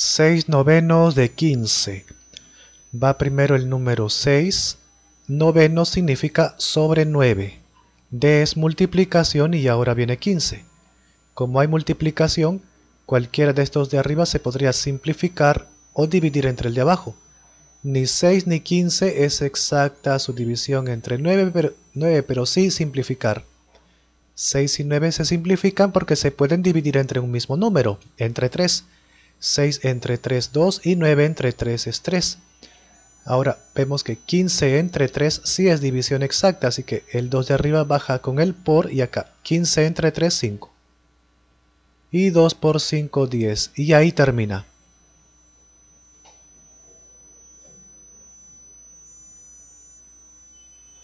6 novenos de 15. Va primero el número 6. Noveno significa sobre 9. D es multiplicación y ahora viene 15. Como hay multiplicación, cualquiera de estos de arriba se podría simplificar o dividir entre el de abajo. Ni 6 ni 15 es exacta su división entre 9 pero, 9, pero sí simplificar. 6 y 9 se simplifican porque se pueden dividir entre un mismo número, entre 3. 6 entre 3, 2 y 9 entre 3 es 3. Ahora vemos que 15 entre 3 sí es división exacta, así que el 2 de arriba baja con el por y acá 15 entre 3, 5. Y 2 por 5, 10. Y ahí termina.